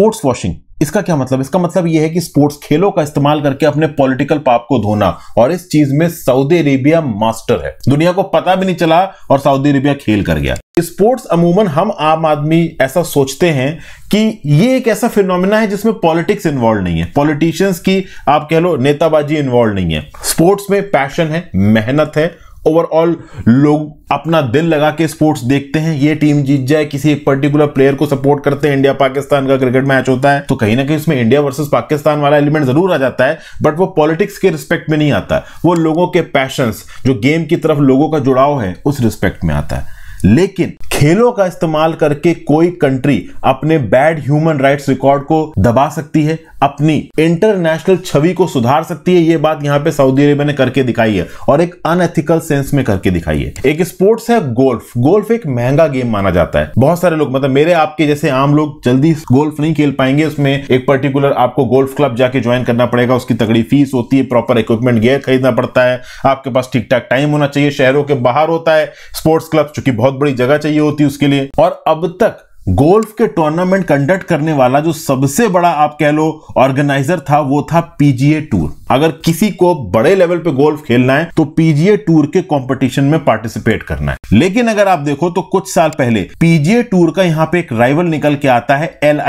sports washing इसका क्या मतलब इसका मतलब यह है कि स्पोर्ट्स खेलों का इस्तेमाल करके अपने पॉलिटिकल पाप को धोना और इस चीज में सऊदी अरेबिया मास्टर है दुनिया को पता भी नहीं चला और सऊदी अरेबिया खेल कर गया स्पोर्ट्स अमूमन हम आम आदमी ऐसा सोचते हैं कि ये एक ऐसा फिनोमिना है जिसमें पॉलिटिक्स इन्वॉल्व नहीं है पॉलिटिशियंस की आप कह लो नेताबाजी इन्वॉल्व नहीं है स्पोर्ट्स में पैशन है मेहनत है ओवरऑल लोग अपना दिल लगा के स्पोर्ट्स देखते हैं ये टीम जीत जाए किसी एक पर्टिकुलर प्लेयर को सपोर्ट करते हैं इंडिया पाकिस्तान का क्रिकेट मैच होता है तो कहीं ना कहीं उसमें इंडिया वर्सेस पाकिस्तान वाला एलिमेंट जरूर आ जाता है बट वो पॉलिटिक्स के रिस्पेक्ट में नहीं आता वो लोगों के पैशंस जो गेम की तरफ लोगों का जुड़ाव है उस रिस्पेक्ट में आता है लेकिन खेलों का इस्तेमाल करके कोई कंट्री अपने बैड ह्यूमन राइट्स रिकॉर्ड को दबा सकती है अपनी इंटरनेशनल छवि को सुधार सकती है यह बात यहां पे सऊदी अरेबिया ने करके दिखाई है और एक अनएथिकल सेंस में करके दिखाई है एक स्पोर्ट्स है गोल्फ गोल्फ एक महंगा गेम माना जाता है बहुत सारे लोग मतलब मेरे आपके जैसे आम लोग जल्दी गोल्फ नहीं खेल पाएंगे उसमें एक पर्टिकुलर आपको गोल्फ क्लब जाके ज्वाइन करना पड़ेगा उसकी तगड़ी फीस होती है प्रॉपर इक्विपमेंट गेयर खरीदना पड़ता है आपके पास ठीक ठाक टाइम होना चाहिए शहरों के बाहर होता है स्पोर्ट्स क्लब चूंकि बहुत बहुत बड़ी जगह चाहिए होती है उसके लिए और अब तक गोल्फ के टूर्नामेंट कंडक्ट करने वाला जो सबसे बड़ा आप कह लो ऑर्गेनाइजर था वो था पीजीए टूर अगर किसी को बड़े लेवल पे गोल्फ खेलना है तो पीजीए टूर के कंपटीशन में पार्टिसिपेट करना है लेकिन अगर आप देखो तो कुछ साल पहले पीजीए टूर का यहाँ पे एक राइवल निकल के आता है एल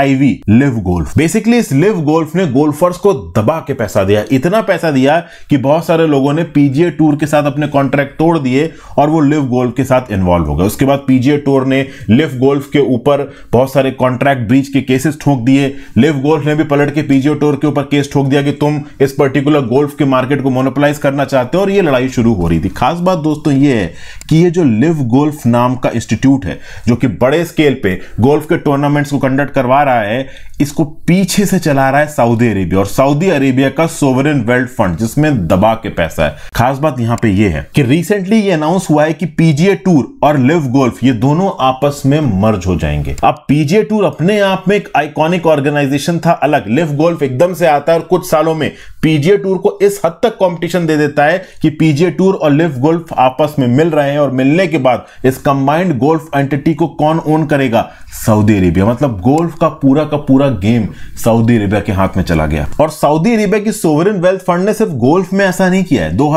लिव गोल्फ बेसिकली इस लिव गोल्फ ने गोल्फर्स को दबा के पैसा दिया इतना पैसा दिया कि बहुत सारे लोगों ने पीजीए टूर के साथ अपने कॉन्ट्रैक्ट तोड़ दिए और वो लिव गोल्फ के साथ इन्वॉल्व हो गए उसके बाद पीजीए टूर ने लिव गोल्फ के ऊपर बहुत सारे कॉन्ट्रैक्ट ब्रीच के केसेस ठोक दिए लिव गोल्फ ने भी पलट के पीजीए टूर के ऊपर केस ठोक दिया कि तुम इस पर्टिकुलर पर्टिकुलर गोल्फ के मार्केट को मोनोपलाइज करना चाहते हैं और ये लड़ाई शुरू हो रही थी खास बात दोस्तों ये है कि ये जो लिव गोल्फ नाम का इंस्टीट्यूट है जो कि बड़े स्केल पे गोल्फ के टूर्नामेंट्स को कंडक्ट करवा रहा है इसको पीछे से चला रहा है सऊदी अरेबिया और सऊदी अरेबिया का सोवरेन वेल्थ फंड जिसमें दबा के पैसा है खास बात यहां पे ये है कि रिसेंटली ये अनाउंस हुआ है कि पीजीए टूर और लिव गोल्फ ये दोनों आपस में मर्ज हो जाएंगे अब पीजीए टूर अपने आप में एक आइकॉनिक ऑर्गेनाइजेशन था अलग लिव गोल्फ एकदम से आता है और कुछ सालों में पीजीए टूर को इस हद तक कंपटीशन दे देता है कि पीजीए टूर और लिव गोल्फ आपस में मिल रहे हैं और मिलने के बाद इस कंबाइंड गोल्फ एंटिटी को कौन ओन करेगा सऊदी अरेबिया मतलब गोल्फ का पूरा का पूरा गेम सऊदी अरेबिया के हाथ में चला गया और सऊदी अरेबिया की सोवरिन वेल्थ फंड ने सिर्फ गोल्फ में ऐसा नहीं किया है दो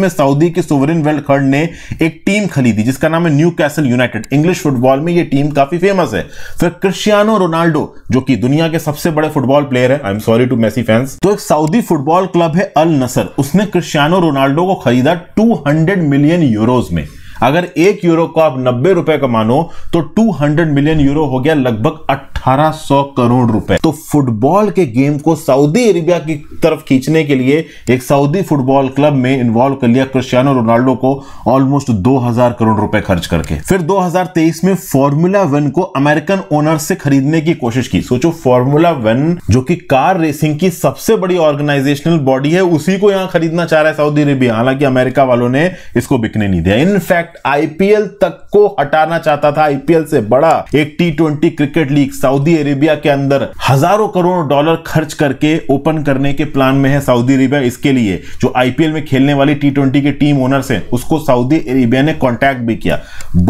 में सऊदी की सोवरिन वेल्थ फंड ने एक टीम खरीदी जिसका नाम है Newcastle United English football में यह टीम काफी फेमस है फिर क्रिस्टियानो रोनाल्डो जो कि दुनिया के सबसे बड़े फुटबॉल प्लेयर है I am sorry to Messi fans तो एक सऊदी फुटबॉल क्लब है अल नसर उसने क्रिस्टियानो रोनाल्डो को खरीदा 200 मिलियन यूरोज में अगर एक यूरो को आप नब्बे रुपए का मानो तो 200 मिलियन यूरो हो गया लगभग 1800 करोड़ रुपए तो फुटबॉल के गेम को सऊदी अरेबिया की तरफ खींचने के लिए एक सऊदी फुटबॉल क्लब में इन्वॉल्व कर लिया क्रिस्टियानो रोनाल्डो को ऑलमोस्ट 2000 करोड़ रुपए खर्च करके फिर 2023 में फॉर्मूला वन को अमेरिकन ओनर से खरीदने की कोशिश की सोचो फॉर्मूला वन जो की कार रेसिंग की सबसे बड़ी ऑर्गेनाइजेशनल बॉडी है उसी को यहां खरीदना चाह रहा है सऊदी अरेबिया हालांकि अमेरिका वालों ने इसको बिकने नहीं दिया इनफैक्ट इनफैक्ट आईपीएल तक को हटाना चाहता था आईपीएल से बड़ा एक T twenty cricket league Saudi Arabia के अंदर हजारों करोड़ डॉलर खर्च करके ओपन करने के प्लान में है सऊदी अरेबिया इसके लिए जो आईपीएल में खेलने वाली टी ट्वेंटी के टीम ओनर्स हैं उसको सऊदी अरेबिया ने कॉन्टैक्ट भी किया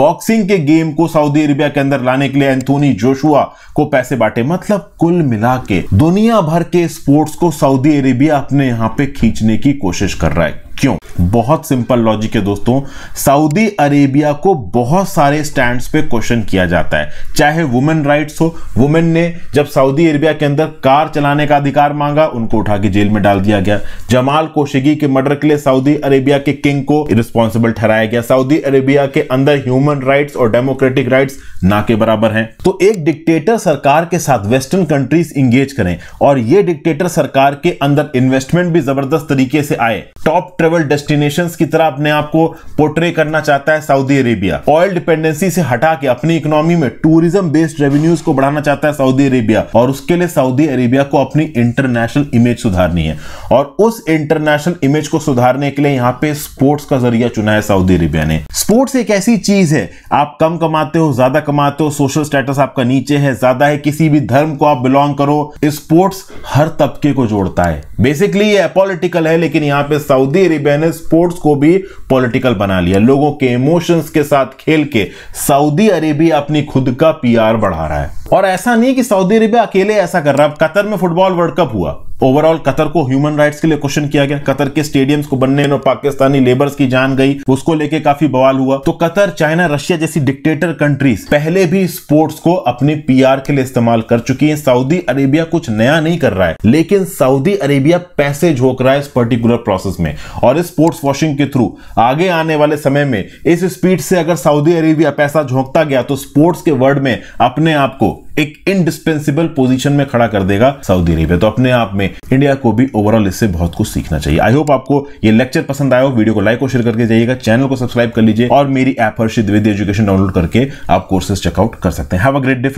बॉक्सिंग के गेम को सऊदी अरेबिया के अंदर लाने के लिए एंथोनी जोशुआ को पैसे बांटे मतलब कुल मिला के दुनिया भर के स्पोर्ट्स को सऊदी अरेबिया अपने यहां पे खींचने की कोशिश कर रहा है क्यों बहुत सिंपल लॉजिक है दोस्तों सऊदी अरेबिया को बहुत सारे स्टैंड पे क्वेश्चन किया जाता है चाहे वुमेन राइट्स हो वुमेन ने जब सऊदी अरेबिया के अंदर कार चलाने का अधिकार मांगा उनको उठा के जेल में डाल दिया गया जमाल कोशिगी के मर्डर के लिए सऊदी अरेबिया के किंग को रिस्पॉन्सिबल ठहराया गया सऊदी अरेबिया के अंदर ह्यूमन राइट्स और डेमोक्रेटिक राइट्स ना के बराबर हैं तो एक डिक्टेटर सरकार के साथ वेस्टर्न कंट्रीज इंगेज करें और ये डिक्टेटर सरकार के अंदर इन्वेस्टमेंट भी जबरदस्त तरीके से आए टॉप ट्रेवल डेस्टिनेशन की तरह अपने आप को पोर्ट्रे करना चाहता है सऊदी अरेबिया ऑयल डिपेंडेंसी से हटा के अपनी इकोनॉमी में टूरिज्म बेस्ड रेवेन्यूज को बढ़ाना चाहता है सऊदी अरेबिया और उसके लिए सऊदी अरेबिया को अपनी इंटरनेशनल इमेज सुधारनी है और उस इंटरनेशनल इमेज को सुधारने के लिए यहाँ पे स्पोर्ट्स का जरिया चुना है सऊदी अरेबिया ने स्पोर्ट्स एक ऐसी चीज है आप कम कमाते हो ज्यादा कमाते हो सोशल स्टेटस आपका नीचे है ज्यादा है किसी भी धर्म को आप बिलोंग करो स्पोर्ट्स हर तबके को जोड़ता है बेसिकली ये अपोलिटिकल है लेकिन यहाँ पे सऊदी अरेबिया तालिबान ने स्पोर्ट्स को भी पॉलिटिकल बना लिया लोगों के इमोशंस के साथ खेल के सऊदी अरेबिया अपनी खुद का पीआर बढ़ा रहा है और ऐसा नहीं कि सऊदी अरेबिया अकेले ऐसा कर रहा है कतर में फुटबॉल वर्ल्ड कप हुआ ओवरऑल कतर को ह्यूमन राइट्स के लिए क्वेश्चन किया गया कतर के स्टेडियम्स को बनने में पाकिस्तानी लेबर्स की जान गई उसको लेके काफी बवाल हुआ तो कतर चाइना रशिया जैसी डिक्टेटर कंट्रीज पहले भी स्पोर्ट्स को अपने पीआर के लिए इस्तेमाल कर चुकी हैं सऊदी अरेबिया कुछ नया नहीं कर रहा है लेकिन सऊदी अरेबिया पैसे झोंक रहा है इस पर्टिकुलर प्रोसेस में और इस स्पोर्ट्स वॉशिंग के थ्रू आगे आने वाले समय में इस स्पीड से अगर सऊदी अरेबिया पैसा झोंकता गया तो स्पोर्ट्स के वर्ल्ड में अपने आप को एक इनडिस्पेंसिबल पोजीशन में खड़ा कर देगा सऊदी अरेबिया तो अपने आप में इंडिया को भी ओवरऑल इससे बहुत कुछ सीखना चाहिए आई होप आपको ये लेक्चर पसंद आया हो वीडियो को लाइक और शेयर करके जाइएगा चैनल को सब्सक्राइब कर लीजिए और मेरी app Harshit with education download करके आप कोर्सेज चेकआउट कर सकते हैं हैव अ ग्रेट डिफरेंट